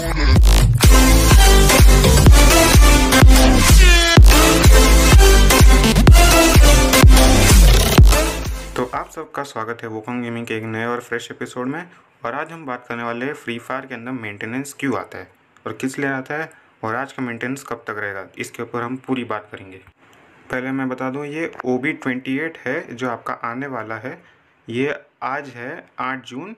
तो आप सबका स्वागत है वोकॉम गेमिंग के एक नए और फ्रेश एपिसोड में और आज हम बात करने वाले हैं फ्री फायर के अंदर मेंटेनेंस क्यों आता है और किस लिए आता है और आज का मेंटेनेंस कब तक रहेगा इसके ऊपर हम पूरी बात करेंगे पहले मैं बता दूं ये ओ बी ट्वेंटी एट है जो आपका आने वाला है ये आज है आठ जून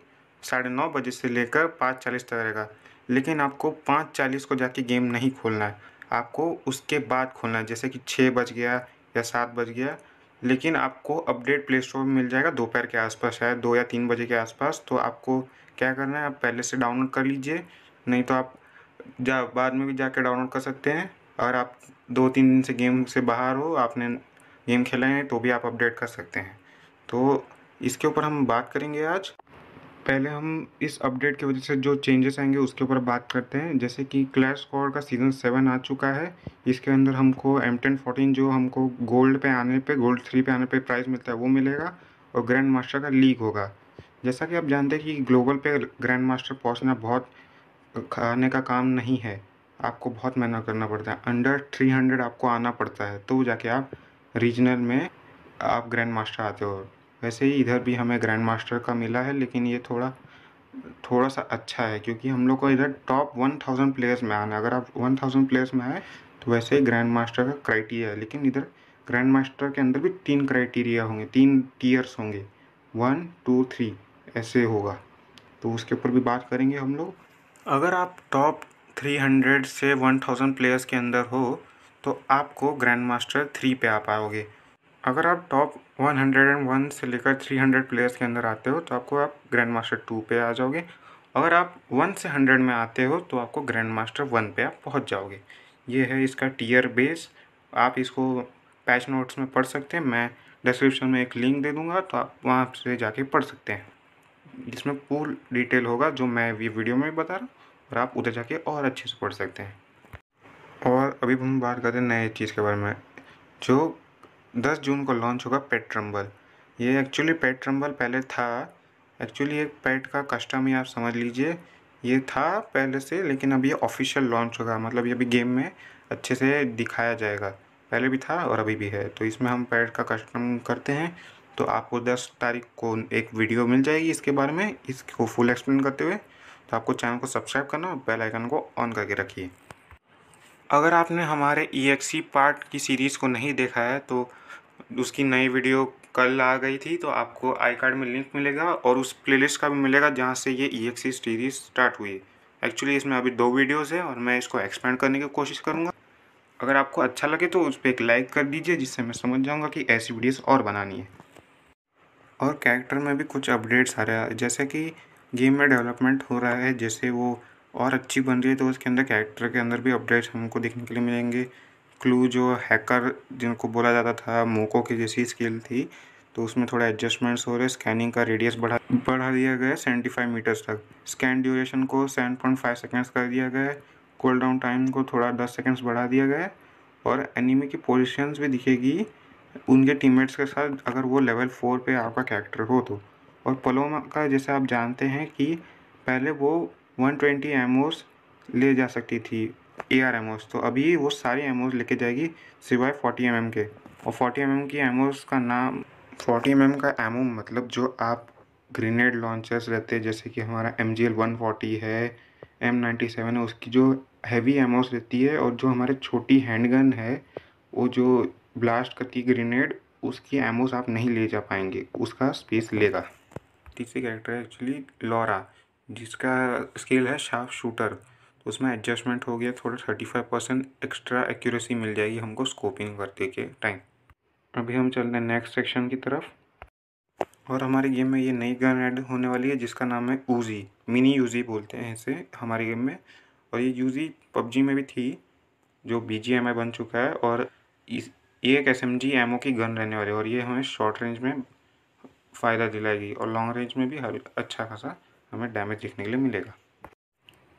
साढ़े नौ बजे से लेकर पाँच चालीस तक रहेगा लेकिन आपको पाँच चालीस को जाके गेम नहीं खोलना है आपको उसके बाद खोलना है जैसे कि छः बज गया या सात बज गया लेकिन आपको अपडेट प्ले स्टोर में मिल जाएगा दोपहर के आसपास शायद दो या तीन बजे के आसपास तो आपको क्या करना है आप पहले से डाउनलोड कर लीजिए नहीं तो आप जा बाद में भी जाके डाउनलोड कर सकते हैं और आप दो तीन दिन से गेम से बाहर हो आपने गेम खेला है तो भी आप अपडेट कर सकते हैं तो इसके ऊपर हम बात करेंगे आज पहले हम इस अपडेट की वजह से जो चेंजेस आएंगे उसके ऊपर बात करते हैं जैसे कि क्लैश स्कॉर का सीज़न सेवन आ चुका है इसके अंदर हमको एम टेन फोर्टीन जो हमको गोल्ड पे आने पे गोल्ड थ्री पे आने पे प्राइस मिलता है वो मिलेगा और ग्रैंड मास्टर का लीक होगा जैसा कि आप जानते हैं कि ग्लोबल पे ग्रैंड मास्टर पहुँचना बहुत खाने का काम नहीं है आपको बहुत मेहनत करना पड़ता है अंडर थ्री हंड्रेड आपको आना पड़ता है तो जाके आप रीजनल में आप ग्रैंड मास्टर आते हो वैसे ही इधर भी हमें ग्रैंड मास्टर का मिला है लेकिन ये थोड़ा थोड़ा सा अच्छा है क्योंकि हम लोग को इधर टॉप वन थाउजेंड प्लेयर्स में आना अगर आप वन थाउजेंड प्लेयर्स में आए तो वैसे ही ग्रैंड मास्टर का क्राइटेरिया है लेकिन इधर ग्रैंड मास्टर के अंदर भी तीन क्राइटेरिया होंगे तीन टीयर्स होंगे वन टू थ्री ऐसे होगा तो उसके ऊपर भी बात करेंगे हम लोग अगर आप टॉप थ्री हंड्रेड से वन थाउजेंड प्लेयर्स के अंदर हो तो आपको ग्रैंड मास्टर थ्री पे आ पाओगे अगर आप टॉप 101 से लेकर 300 प्लेयर्स के अंदर आते हो तो आपको आप ग्रैंड मास्टर टू पे आ जाओगे अगर आप वन से हंड्रेड में आते हो तो आपको ग्रैंड मास्टर वन पे आप पहुंच जाओगे ये है इसका टीयर बेस आप इसको पैच नोट्स में पढ़ सकते हैं मैं डिस्क्रिप्शन में एक लिंक दे दूँगा तो आप वहाँ से जाके पढ़ सकते हैं जिसमें पूल डिटेल होगा जो मैं ये वीडियो में बता रहा हूँ और आप उधर जाके और अच्छे से पढ़ सकते हैं और अभी हम बात करते हैं नए चीज़ के बारे में जो दस जून को लॉन्च होगा पेट ट्रम्बल ये एक्चुअली पेट ट्रम्बल पहले था एक्चुअली एक पेट का कस्टम ही आप समझ लीजिए ये था पहले से लेकिन अब ये ऑफिशियल लॉन्च होगा मतलब ये अभी गेम में अच्छे से दिखाया जाएगा पहले भी था और अभी भी है तो इसमें हम पेट का कस्टम करते हैं तो आपको दस तारीख को एक वीडियो मिल जाएगी इसके बारे में इसको फुल एक्सप्लेन करते हुए तो आपको चैनल को सब्सक्राइब करना और बेल आइकन को ऑन करके रखिए अगर आपने हमारे ई e पार्ट e की सीरीज़ को नहीं देखा है तो उसकी नई वीडियो कल आ गई थी तो आपको आई कार्ड में लिंक मिलेगा और उस प्लेलिस्ट का भी मिलेगा जहाँ से ये ई एक्सी सीरीज स्टार्ट हुई एक्चुअली इसमें अभी दो वीडियोस है और मैं इसको एक्सपेंड करने की कोशिश करूँगा अगर आपको अच्छा लगे तो उस पर एक लाइक कर दीजिए जिससे मैं समझ जाऊँगा कि ऐसी वीडियोस और बनानी है और कैरेक्टर में भी कुछ अपडेट्स आ रहा है जैसे कि गेम में डेवलपमेंट हो रहा है जैसे वो और अच्छी बन रही है तो उसके अंदर कैरेक्टर के अंदर भी अपडेट्स हमको देखने के लिए मिलेंगे क्लू जो हैकर जिनको बोला जाता था मोको की जैसी स्किल थी तो उसमें थोड़ा एडजस्टमेंट्स हो रहे स्कैनिंग का रेडियस बढ़ा बढ़ा दिया गया सेवेंटी फाइव मीटर्स तक स्कैन ड्यूरेशन को सेवन पॉइंट फाइव सेकेंड्स कर दिया गया है डाउन टाइम को थोड़ा दस सेकेंड्स बढ़ा दिया गया है और एनिमी की पोजिशंस भी दिखेगी उनके टीममेट्स के साथ अगर वो लेवल फोर पे आपका कैरेक्टर हो तो और पलोमा का जैसे आप जानते हैं कि पहले वो 120 ट्वेंटी ले जा सकती थी ए आर तो अभी वो सारी एमोज लेके जाएगी सिवाय फोर्टी एम के और फोर्टी एम की एमोज का नाम फोर्टी एम का एमओ मतलब जो आप ग्रेनेड लॉन्चर्स रहते हैं जैसे कि हमारा एम जी एल वन है एम नाइन्टी सेवन है उसकी जो हैवी एमोज रहती है और जो हमारे छोटी हैंडगन है वो जो ब्लास्ट करती ग्रेनेड उसकी एमोज आप नहीं ले जा पाएंगे उसका स्पेस लेगा तीसरी कैरेक्टर है एक्चुअली लॉरा जिसका स्केल है शार्प शूटर उसमें एडजस्टमेंट हो गया थोड़ा thirty five percent extra accuracy मिल जाएगी हमको स्कोपिंग करते के टाइम अभी हम चल रहे हैं नेक्स्ट सेक्शन की तरफ और हमारे गेम में ये नई गन ऐड होने वाली है जिसका नाम है ऊजी मिनी यूजी बोलते हैं इसे हमारे गेम में और ये यूजी पबजी में भी थी जो बी जी एम आई बन चुका है और इस ये एक S M G M O की गन रहने वाली है और ये हमें शॉर्ट रेंज में फ़ायदा दिलाएगी और लॉन्ग रेंज में भी अच्छा खासा हमें डैमेज दिखने के लिए मिलेगा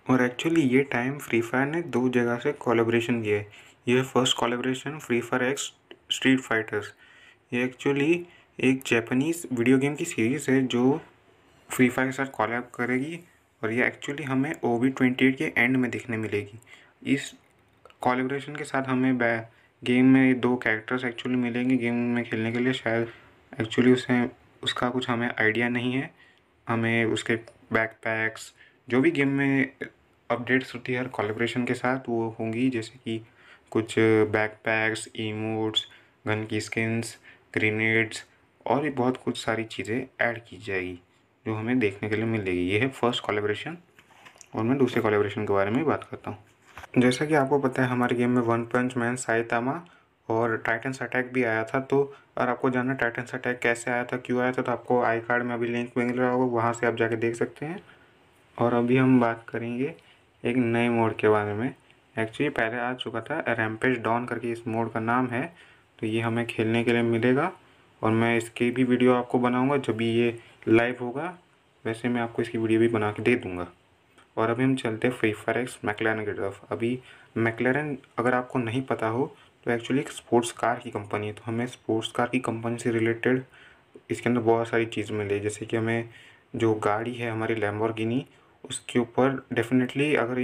और एक्चुअली ये टाइम फ्री फायर ने दो जगह से कोलेब्रेशन किया है ये first collaboration Free Fire x Street Fighters ये एक्चुअली एक जैपनीज़ वीडियो गेम की सीरीज़ है जो फ्री फायर के साथ कॉलेब करेगी और ये एक्चुअली हमें ओ वी ट्वेंटी एट के एंड में देखने मिलेगी इस कॉलेब्रेशन के साथ हमें गेम में दो कैरेक्टर्स एक्चुअली मिलेंगे गेम में खेलने के लिए शायद एक्चुअली उसे उसका कुछ हमें आइडिया नहीं है हमें उसके बैकपैक्स जो भी गेम में अपडेट्स होती है हर कॉलेब्रेशन के साथ वो होंगी जैसे कि कुछ बैकपैक्स इमोट्स गन की स्किन्स ग्रेनेड्स और भी बहुत कुछ सारी चीज़ें ऐड की जाएगी जो हमें देखने के लिए मिलेगी ये है फर्स्ट कॉलेब्रेशन और मैं दूसरे कॉलेब्रेशन के बारे में बात करता हूँ जैसा कि आपको पता है हमारे गेम में वन पंच मैन साइतामा और टाइटन्स अटैक भी आया था तो अगर आपको जानना टाइटन्स अटैक कैसे आया था क्यों आया था तो आपको आई कार्ड में अभी लिंक मिल रहा होगा वहाँ से आप जाके देख सकते हैं और अभी हम बात करेंगे एक नए मोड के बारे में एक्चुअली पहले आ चुका था रैमपेज डॉन करके इस मोड का नाम है तो ये हमें खेलने के लिए मिलेगा और मैं इसकी भी वीडियो आपको बनाऊंगा जब भी ये लाइव होगा वैसे मैं आपको इसकी वीडियो भी बना के दे दूंगा और अभी हम चलते हैं फ्री फायर एक्स मैकलैन की तरफ अभी मैकलैरन अगर आपको नहीं पता हो तो एक्चुअली एक स्पोर्ट्स कार की कंपनी है तो हमें स्पोर्ट्स कार की कंपनी से रिलेटेड इसके अंदर बहुत सारी चीज़ मिली जैसे कि हमें जो गाड़ी है हमारी लैम्बोर्गिनी उसके ऊपर डेफिनेटली अगर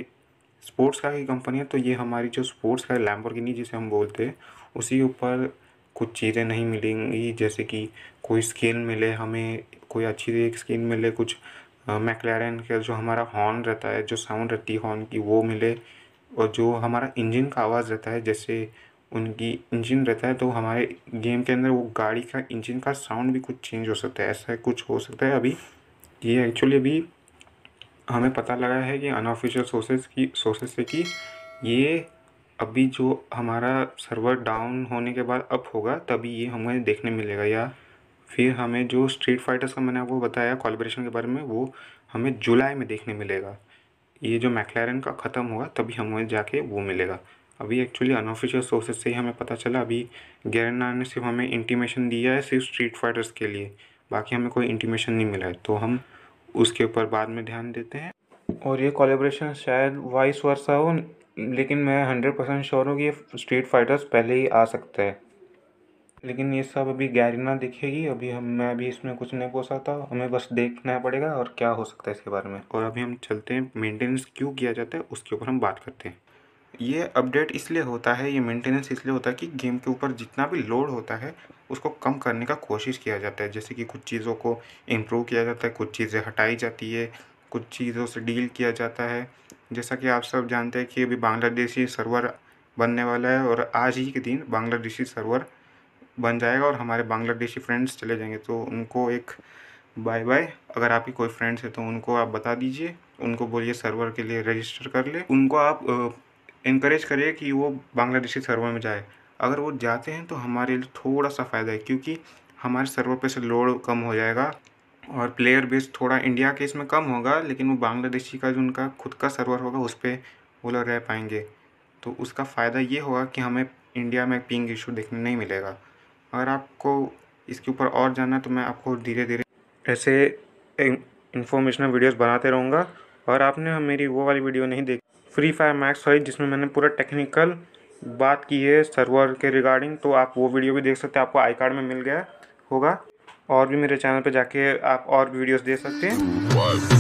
स्पोर्ट्स कार की कंपनी है तो ये हमारी जो स्पोर्ट्स कार लैम्बोर्गिनी जिसे हम बोलते हैं उसी ऊपर कुछ चीज़ें नहीं मिलेंगी जैसे कि कोई स्केल मिले हमें कोई अच्छी एक स्केल मिले कुछ मैकलैरन का जो हमारा हॉर्न रहता है जो साउंड रहती है हॉर्न की वो मिले और जो हमारा इंजन का आवाज़ रहता है जैसे उनकी इंजन रहता है तो हमारे गेम के अंदर वो गाड़ी का इंजन का साउंड भी कुछ चेंज हो सकता है ऐसा कुछ हो सकता है अभी ये एक्चुअली अभी हमें पता लगा है कि अनऑफिशियल सोर्सेज की सोर्सेज से कि ये अभी जो हमारा सर्वर डाउन होने के बाद अप होगा तभी ये हमें देखने मिलेगा या फिर हमें जो स्ट्रीट फाइटर्स का मैंने आपको बताया कॉलब्रेशन के बारे में वो हमें जुलाई में देखने मिलेगा ये जो मैकलैरन का ख़त्म होगा तभी हमें जाके वो मिलेगा अभी एक्चुअली अनऑफिशियल सोर्सेज से ही हमें पता चला अभी गैरना ने सिर्फ हमें इंटीमेशन दिया है सिर्फ स्ट्रीट फाइटर्स के लिए बाकी हमें कोई इंटीमेशन नहीं मिला है तो हम उसके ऊपर बाद में ध्यान देते हैं और ये कॉलेब्रेशन शायद वाइस वर्षा हो लेकिन मैं हंड्रेड परसेंट श्योर हूँ कि ये स्ट्रीट फाइटर्स पहले ही आ सकते हैं लेकिन ये सब अभी गैरी ना दिखेगी अभी हम मैं अभी इसमें कुछ नहीं पोसाता हमें बस देखना पड़ेगा और क्या हो सकता है इसके बारे में और अभी हम चलते हैं मेंटेनेंस क्यों किया जाता है उसके ऊपर हम बात करते हैं ये अपडेट इसलिए होता है ये मेंटेनेंस इसलिए होता है कि गेम के ऊपर जितना भी लोड होता है उसको कम करने का कोशिश किया जाता है जैसे कि कुछ चीज़ों को इम्प्रूव किया जाता है कुछ चीज़ें हटाई जाती है कुछ चीज़ों से डील किया जाता है जैसा कि आप सब जानते हैं कि अभी बांग्लादेशी सर्वर बनने वाला है और आज ही के दिन बांग्लादेशी सर्वर बन जाएगा और हमारे बांग्लादेशी फ्रेंड्स चले जाएंगे तो उनको एक बाय बाय अगर आपकी कोई फ्रेंड्स हैं तो उनको आप बता दीजिए उनको बोलिए सर्वर के लिए रजिस्टर कर ले उनको आप इनक्रेज करिए कि वो बांग्लादेशी सर्वर में जाए अगर वो जाते हैं तो हमारे लिए थोड़ा सा फ़ायदा है क्योंकि हमारे सर्वर पे से लोड कम हो जाएगा और प्लेयर बेस थोड़ा इंडिया के इसमें कम होगा लेकिन वो बांग्लादेशी का जो उनका खुद का सर्वर होगा उस पर वो लोग रह पाएंगे तो उसका फ़ायदा ये होगा कि हमें इंडिया में पिंग इशू देखने नहीं मिलेगा अगर आपको इसके ऊपर और जानना तो मैं आपको धीरे धीरे ऐसे इन्फॉर्मेशनल वीडियोस बनाते रहूँगा और आपने मेरी वो वाली वीडियो नहीं देखी फ्री फायर मैक्स है जिसमें मैंने पूरा टेक्निकल बात की है सर्वर के रिगार्डिंग तो आप वो वीडियो भी देख सकते हैं आपको आई कार्ड में मिल गया होगा और भी मेरे चैनल पर जाके आप और भी वीडियोस देख सकते हैं